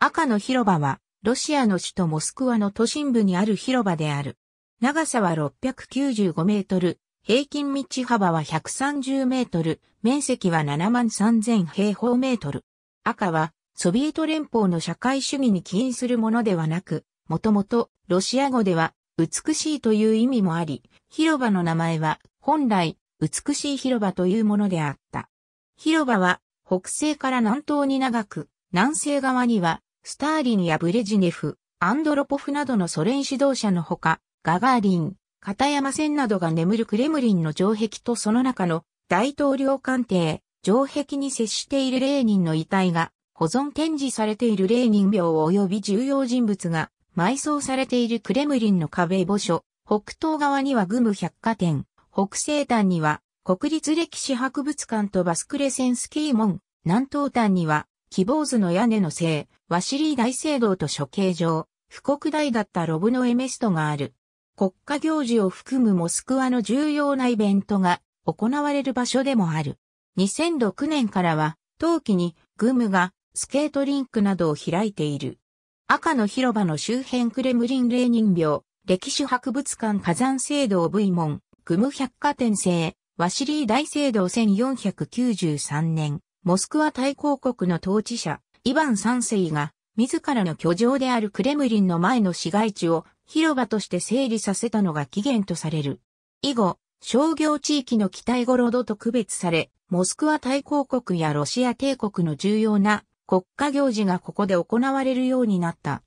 赤の広場は、ロシアの首都モスクワの都心部にある広場である。長さは695メートル、平均道幅は130メートル、面積は7万3000平方メートル。赤は、ソビエト連邦の社会主義に起因するものではなく、もともと、ロシア語では、美しいという意味もあり、広場の名前は、本来、美しい広場というものであった。広場は、北西から南東に長く、南西側には、スターリンやブレジネフ、アンドロポフなどのソ連指導者のほか、ガガーリン、片山線などが眠るクレムリンの城壁とその中の大統領官邸、城壁に接しているレーニンの遺体が保存展示されているレーニン廟及び重要人物が埋葬されているクレムリンの壁墓所、北東側にはグム百貨店、北西端には国立歴史博物館とバスクレセンスキー門、南東端には希望図の屋根のせい、ワシリー大聖堂と処刑場、布国大だったロブノエメストがある。国家行事を含むモスクワの重要なイベントが行われる場所でもある。2006年からは、冬季にグムがスケートリンクなどを開いている。赤の広場の周辺クレムリン霊人廟、歴史博物館火山聖堂 V 門、グム百貨店製、ワシリー大聖堂1493年。モスクワ大公国の統治者、イヴァン三世が、自らの居城であるクレムリンの前の市街地を広場として整理させたのが起源とされる。以後、商業地域の北イゴロドと区別され、モスクワ大公国やロシア帝国の重要な国家行事がここで行われるようになった。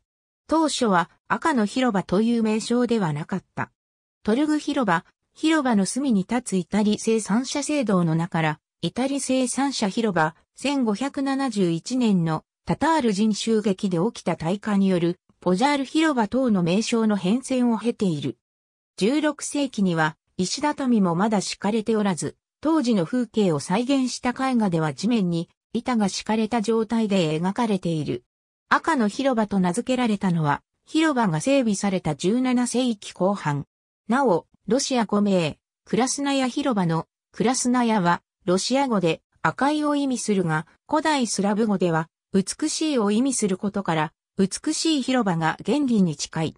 当初は赤の広場という名称ではなかった。トルグ広場、広場の隅に立つイタリ製産者制度の中からイタリ生産者広場、1571年のタタール人襲撃で起きた大火によるポジャール広場等の名称の変遷を経ている。16世紀には石畳もまだ敷かれておらず、当時の風景を再現した絵画では地面に板が敷かれた状態で描かれている。赤の広場と名付けられたのは、広場が整備された17世紀後半。なお、ロシア5名、クラスナヤ広場のクラスナヤはロシア語で赤いを意味するが、古代スラブ語では美しいを意味することから、美しい広場が原理に近い。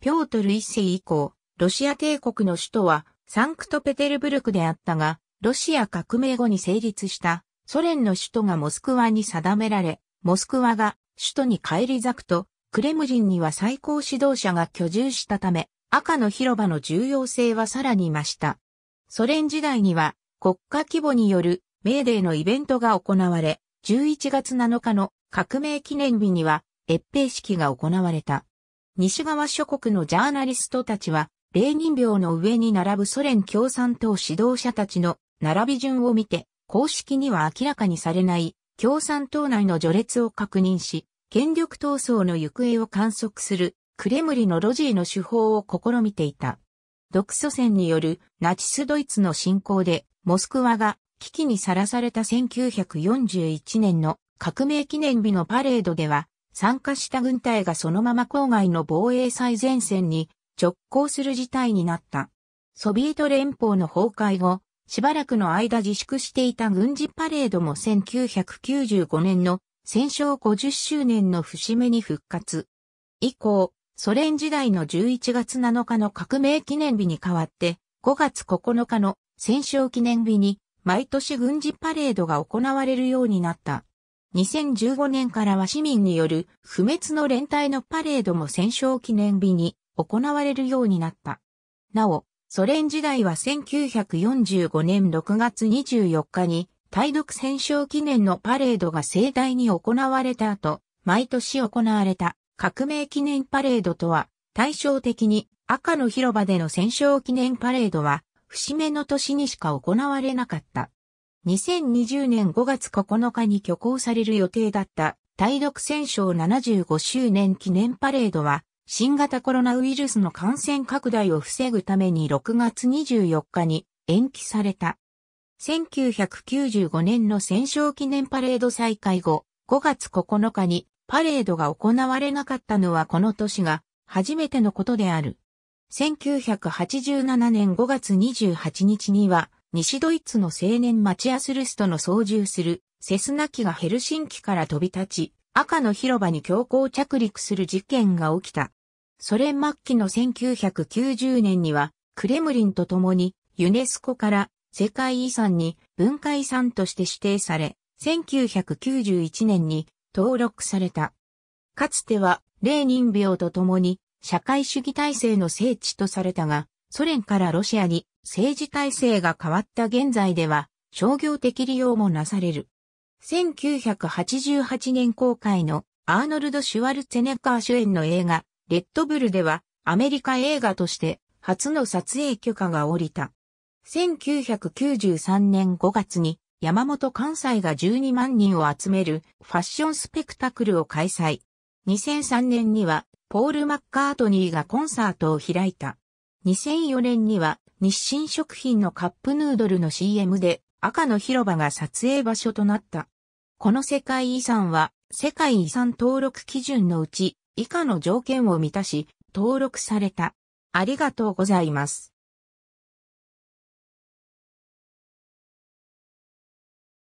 ピョートル一世以降、ロシア帝国の首都はサンクトペテルブルクであったが、ロシア革命後に成立したソ連の首都がモスクワに定められ、モスクワが首都に返り咲くと、クレムリンには最高指導者が居住したため、赤の広場の重要性はさらに増した。ソ連時代には国家規模によるメーデーのイベントが行われ、11月7日の革命記念日には閲兵式が行われた。西側諸国のジャーナリストたちは、レーニン病の上に並ぶソ連共産党指導者たちの並び順を見て、公式には明らかにされない共産党内の序列を確認し、権力闘争の行方を観測するクレムリのロジーの手法を試みていた。独ソ戦によるナチスドイツの侵攻でモスクワが危機にさらされた1941年の革命記念日のパレードでは、参加した軍隊がそのまま郊外の防衛最前線に直行する事態になった。ソビエト連邦の崩壊後、しばらくの間自粛していた軍事パレードも1995年の戦勝50周年の節目に復活。以降、ソ連時代の11月7日の革命記念日に代わって5月9日の戦勝記念日に毎年軍事パレードが行われるようになった。2015年からは市民による不滅の連帯のパレードも戦勝記念日に行われるようになった。なお、ソ連時代は1945年6月24日に対独戦勝記念のパレードが盛大に行われた後、毎年行われた革命記念パレードとは対照的に赤の広場での戦勝記念パレードは節目の年にしか行われなかった。2020年5月9日に挙行される予定だった対独戦勝75周年記念パレードは、新型コロナウイルスの感染拡大を防ぐために6月24日に延期された。1995年の戦勝記念パレード再開後、5月9日にパレードが行われなかったのはこの年が初めてのことである。1987年5月28日には、西ドイツの青年マチアスルストの操縦するセスナ機がヘルシンキから飛び立ち、赤の広場に強行着陸する事件が起きた。ソ連末期の1990年には、クレムリンと共にユネスコから世界遺産に文化遺産として指定され、1991年に登録された。かつてはレーニン病と共に社会主義体制の聖地とされたが、ソ連からロシアに政治体制が変わった現在では商業的利用もなされる。1988年公開のアーノルド・シュワルツェネッガー主演の映画、レッドブルではアメリカ映画として初の撮影許可が下りた。1993年5月に山本関西が12万人を集めるファッションスペクタクルを開催。2003年にはポール・マッカートニーがコンサートを開いた。2004年には日清食品のカップヌードルの CM で赤の広場が撮影場所となった。この世界遺産は世界遺産登録基準のうち以下の条件を満たし登録された。ありがとうございます。